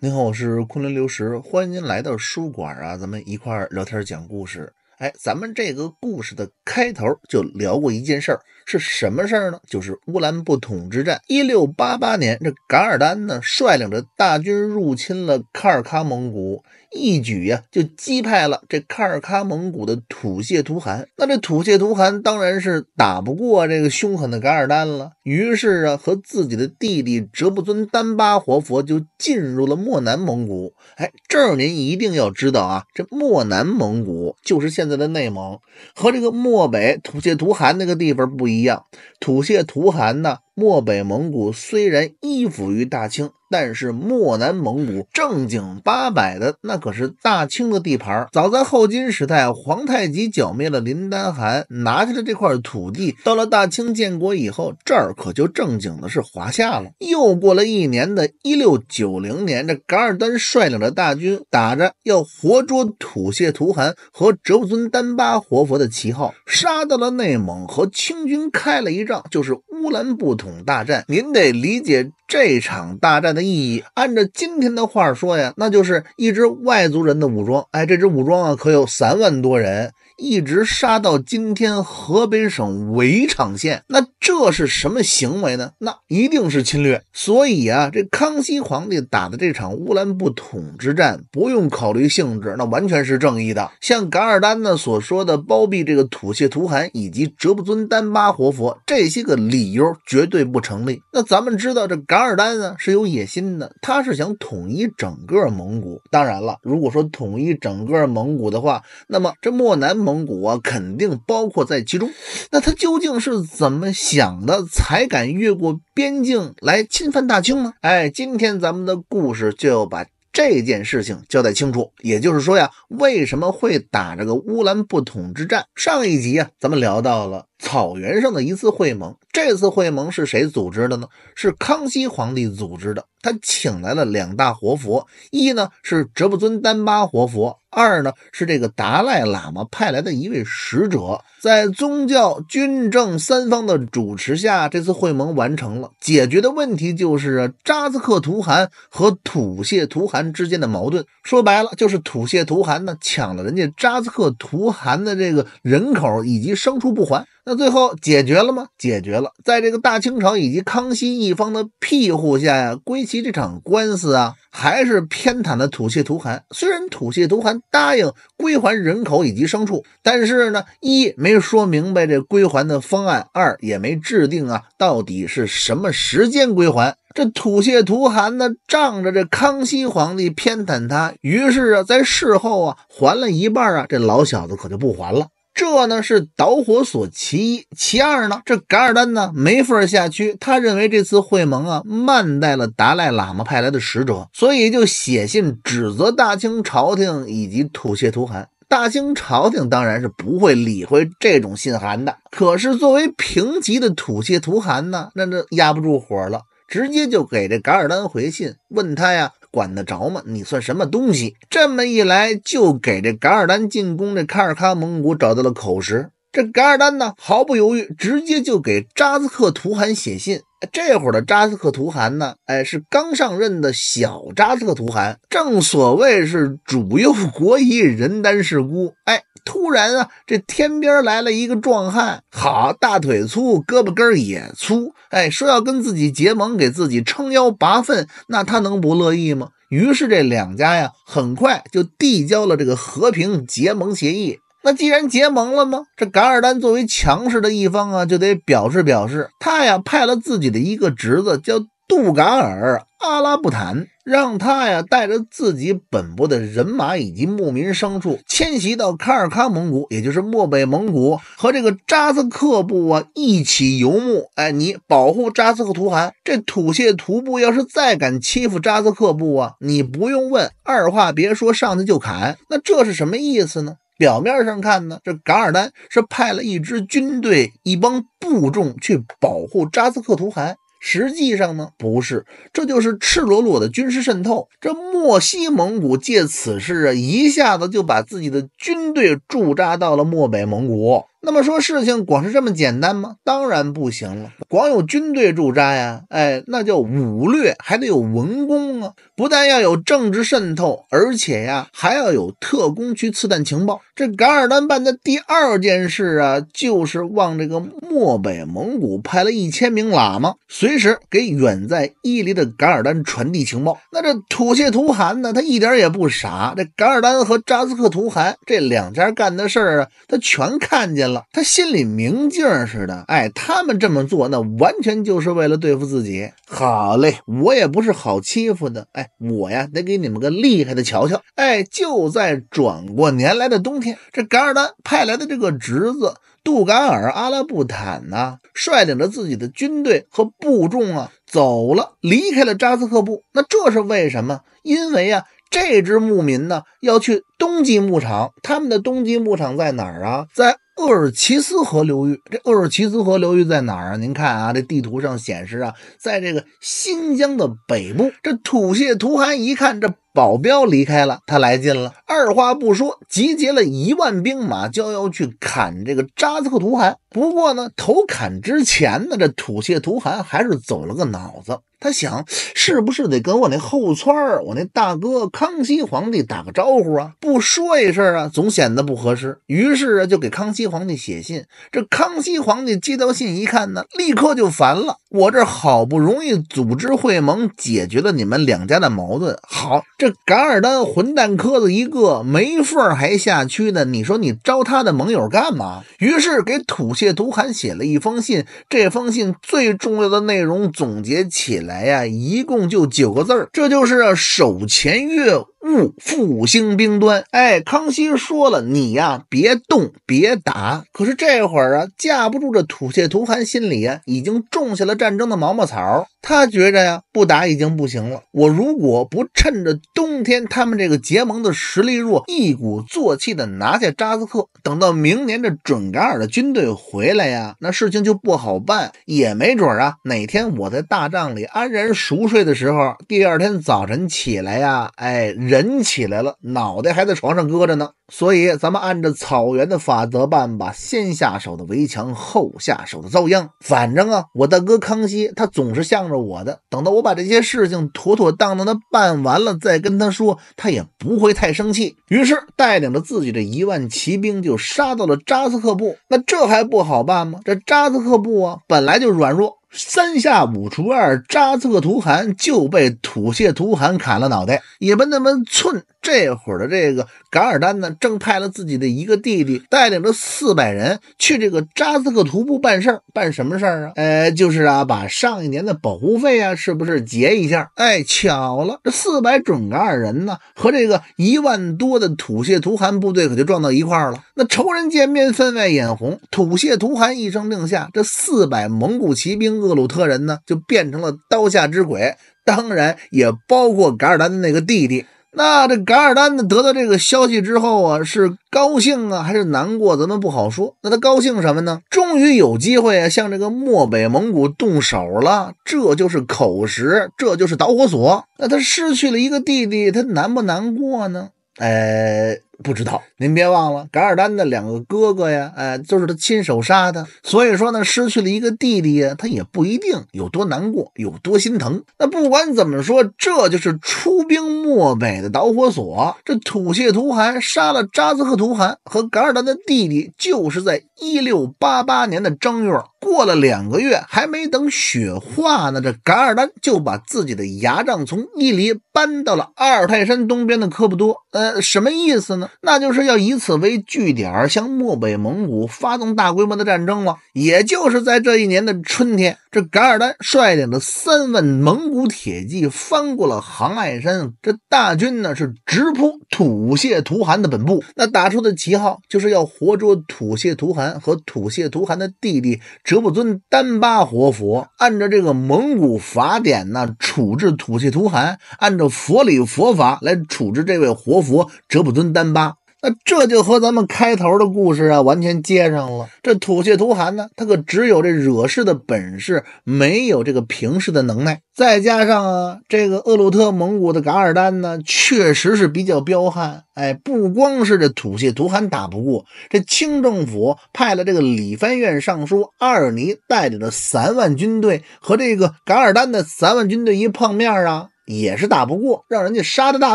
您好，我是昆仑流石，欢迎您来到书馆啊，咱们一块儿聊天讲故事。哎，咱们这个故事的开头就聊过一件事儿，是什么事儿呢？就是乌兰布统之战。一六八八年，这噶尔丹呢率领着大军入侵了喀尔喀蒙古，一举呀就击败了这喀尔喀蒙古的土谢图汗。那这土谢图汗当然是打不过这个凶狠的噶尔丹了，于是啊和自己的弟弟哲布尊丹巴活佛就进入了漠南蒙古。哎，这儿您一定要知道啊，这漠南蒙古就是现现在的内蒙和这个漠北土谢图汗那个地方不一样，土谢图汗呢。漠北蒙古虽然依附于大清，但是漠南蒙古正经八百的那可是大清的地盘。早在后金时代，皇太极剿灭了林丹汗，拿下了这块土地。到了大清建国以后，这儿可就正经的是华夏了。又过了一年的一六九零年，这噶尔丹率领着大军，打着要活捉土谢图汗和哲布尊丹巴活佛的旗号，杀到了内蒙，和清军开了一仗，就是乌兰布统。大战，您得理解这场大战的意义。按照今天的话说呀，那就是一支外族人的武装。哎，这支武装啊，可有三万多人。一直杀到今天河北省围场县，那这是什么行为呢？那一定是侵略。所以啊，这康熙皇帝打的这场乌兰布统之战，不用考虑性质，那完全是正义的。像噶尔丹呢所说的包庇这个土谢图汗以及哲布尊丹巴活佛这些个理由绝对不成立。那咱们知道这噶尔丹呢是有野心的，他是想统一整个蒙古。当然了，如果说统一整个蒙古的话，那么这漠南。蒙古啊，肯定包括在其中。那他究竟是怎么想的，才敢越过边境来侵犯大清呢？哎，今天咱们的故事就要把这件事情交代清楚。也就是说呀，为什么会打这个乌兰布统之战？上一集啊，咱们聊到了。草原上的一次会盟，这次会盟是谁组织的呢？是康熙皇帝组织的。他请来了两大活佛，一呢是哲布尊丹巴活佛，二呢是这个达赖喇嘛派来的一位使者。在宗教、军政三方的主持下，这次会盟完成了。解决的问题就是扎兹克图汗和土谢图汗之间的矛盾。说白了，就是土谢图汗呢抢了人家扎兹克图汗的这个人口以及牲畜不还。那最后解决了吗？解决了，在这个大清朝以及康熙一方的庇护下呀，归齐这场官司啊，还是偏袒了土谢图汗。虽然土谢图汗答应归还人口以及牲畜，但是呢，一没说明白这归还的方案，二也没制定啊，到底是什么时间归还。这土谢图汗呢，仗着这康熙皇帝偏袒他，于是啊，在事后啊，还了一半啊，这老小子可就不还了。这呢是导火索其一，其二呢，这噶尔丹呢没法下区，他认为这次会盟啊慢待了达赖喇嘛派来的使者，所以就写信指责大清朝廷以及吐谢图汗。大清朝廷当然是不会理会这种信函的，可是作为平级的吐谢图汗呢，那这压不住火了，直接就给这噶尔丹回信，问他呀。管得着吗？你算什么东西？这么一来，就给这噶尔丹进攻这喀尔喀蒙古找到了口实。这噶尔丹呢，毫不犹豫，直接就给扎斯克图汗写信。这会儿的扎斯克图汗呢，哎，是刚上任的小扎斯克图汗，正所谓是主右国疑，人单势孤。哎。突然啊，这天边来了一个壮汉，好，大腿粗，胳膊根也粗，哎，说要跟自己结盟，给自己撑腰拔粪，那他能不乐意吗？于是这两家呀，很快就递交了这个和平结盟协议。那既然结盟了呢，这噶尔丹作为强势的一方啊，就得表示表示，他呀派了自己的一个侄子叫杜噶尔阿拉布坦。让他呀带着自己本部的人马以及牧民牲畜迁徙到喀尔喀蒙古，也就是漠北蒙古，和这个扎斯克部啊一起游牧。哎，你保护扎斯克图汗，这土谢图部要是再敢欺负扎斯克部啊，你不用问，二话别说，上去就砍。那这是什么意思呢？表面上看呢，这噶尔丹是派了一支军队、一帮部众去保护扎斯克图汗。实际上呢，不是，这就是赤裸裸的军事渗透。这漠西蒙古借此事啊，一下子就把自己的军队驻扎到了漠北蒙古。那么说事情光是这么简单吗？当然不行了，光有军队驻扎呀，哎，那叫武略，还得有文功啊。不但要有政治渗透，而且呀，还要有特工去刺探情报。这噶尔丹办的第二件事啊，就是往这个漠北蒙古派了一千名喇嘛，随时给远在伊犁的噶尔丹传递情报。那这土谢图汗呢，他一点也不傻，这噶尔丹和扎斯克图汗这两家干的事儿啊，他全看见了。了，他心里明镜似的。哎，他们这么做，那完全就是为了对付自己。好嘞，我也不是好欺负的。哎，我呀得给你们个厉害的瞧瞧。哎，就在转过年来的冬天，这噶尔丹派来的这个侄子杜干尔阿拉布坦呢，率领着自己的军队和部众啊走了，离开了扎斯克部。那这是为什么？因为呀，这支牧民呢要去冬季牧场。他们的冬季牧场在哪儿啊？在。鄂尔齐斯河流域，这鄂尔齐斯河流域在哪儿啊？您看啊，这地图上显示啊，在这个新疆的北部。这吐谢图汗一看这。保镖离开了，他来劲了，二话不说，集结了一万兵马就要去砍这个扎克图汗。不过呢，头砍之前呢，这土谢图汗还是走了个脑子，他想是不是得跟我那后村我那大哥康熙皇帝打个招呼啊？不说一声啊，总显得不合适。于是啊，就给康熙皇帝写信。这康熙皇帝接到信一看呢，立刻就烦了。我这好不容易组织会盟，解决了你们两家的矛盾，好这。噶尔丹混蛋磕子一个，没缝还下蛆呢！你说你招他的盟友干嘛？于是给土谢图汗写了一封信。这封信最重要的内容总结起来呀，一共就九个字儿，这就是守前月。悟复兴兵端。哎，康熙说了，你呀别动，别打。可是这会儿啊，架不住这土谢图汗心里啊已经种下了战争的毛毛草。他觉着呀，不打已经不行了。我如果不趁着冬天他们这个结盟的实力弱，一鼓作气的拿下扎斯克，等到明年这准噶尔的军队回来呀，那事情就不好办。也没准啊，哪天我在大帐里安然熟睡的时候，第二天早晨起来呀，哎。人起来了，脑袋还在床上搁着呢。所以咱们按照草原的法则办吧，先下手的为强，后下手的遭殃。反正啊，我大哥康熙他总是向着我的。等到我把这些事情妥妥当当的办完了，再跟他说，他也不会太生气。于是带领着自己的一万骑兵就杀到了扎斯克部。那这还不好办吗？这扎斯克部啊，本来就软弱。三下五除二，扎特图汗就被吐血图汗砍了脑袋，也不那么寸。这会儿的这个噶尔丹呢，正派了自己的一个弟弟，带领着四百人去这个扎斯克图步办事儿，办什么事儿啊？呃，就是啊，把上一年的保护费啊，是不是结一下？哎，巧了，这四百准噶尔人呢，和这个一万多的土谢图汗部队可就撞到一块儿了。那仇人见面，分外眼红。土谢图汗一声令下，这四百蒙古骑兵厄鲁特人呢，就变成了刀下之鬼，当然也包括噶尔丹的那个弟弟。那这噶尔丹呢？得到这个消息之后啊，是高兴啊，还是难过？咱们不好说。那他高兴什么呢？终于有机会向这个漠北蒙古动手了，这就是口实，这就是导火索。那他失去了一个弟弟，他难不难过呢？哎。不知道，您别忘了，噶尔丹的两个哥哥呀，哎，就是他亲手杀的，所以说呢，失去了一个弟弟，呀，他也不一定有多难过，有多心疼。那不管怎么说，这就是出兵漠北的导火索。这土谢图汗杀了扎兹克图汗和噶尔丹的弟弟，就是在。一六八八年的正月，过了两个月，还没等雪化呢，这噶尔丹就把自己的牙帐从伊犁搬到了阿尔泰山东边的科布多。呃，什么意思呢？那就是要以此为据点，向漠北蒙古发动大规模的战争了。也就是在这一年的春天，这噶尔丹率领着三万蒙古铁骑翻过了杭爱山，这大军呢是直扑土谢图汗的本部，那打出的旗号就是要活捉土谢图汗。和土谢图汗的弟弟哲布尊丹巴活佛，按照这个蒙古法典呢处置土谢图汗，按照佛理佛法来处置这位活佛哲布尊丹巴。那这就和咱们开头的故事啊完全接上了。这土谢图汗呢，他可只有这惹事的本事，没有这个平事的能耐。再加上啊，这个厄鲁特蒙古的噶尔丹呢，确实是比较彪悍。哎，不光是这土谢图汗打不过，这清政府派了这个理藩院尚书阿尔尼带领的三万军队和这个噶尔丹的三万军队一碰面啊。也是打不过，让人家杀的大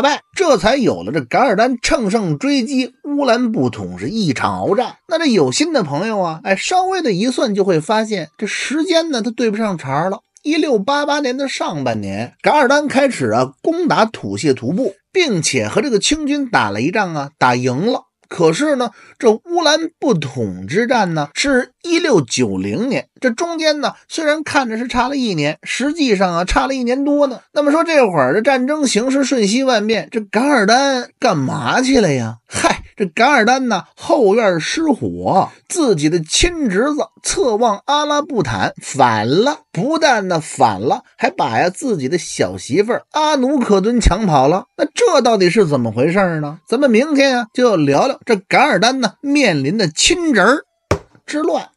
败，这才有了这噶尔丹乘胜追击乌兰布统是一场鏖战。那这有心的朋友啊，哎，稍微的一算就会发现这时间呢，他对不上茬了。一六八八年的上半年，噶尔丹开始啊攻打土谢图部，并且和这个清军打了一仗啊，打赢了。可是呢，这乌兰布统之战呢，是一六九零年。这中间呢，虽然看着是差了一年，实际上啊，差了一年多呢。那么说这会儿这战争形势瞬息万变，这噶尔丹干嘛去了呀？嗨！这噶尔丹呢后院失火，自己的亲侄子侧望阿拉布坦反了，不但呢反了，还把呀自己的小媳妇阿努克敦抢跑了。那这到底是怎么回事呢？咱们明天啊就要聊聊这噶尔丹呢面临的亲侄儿之乱。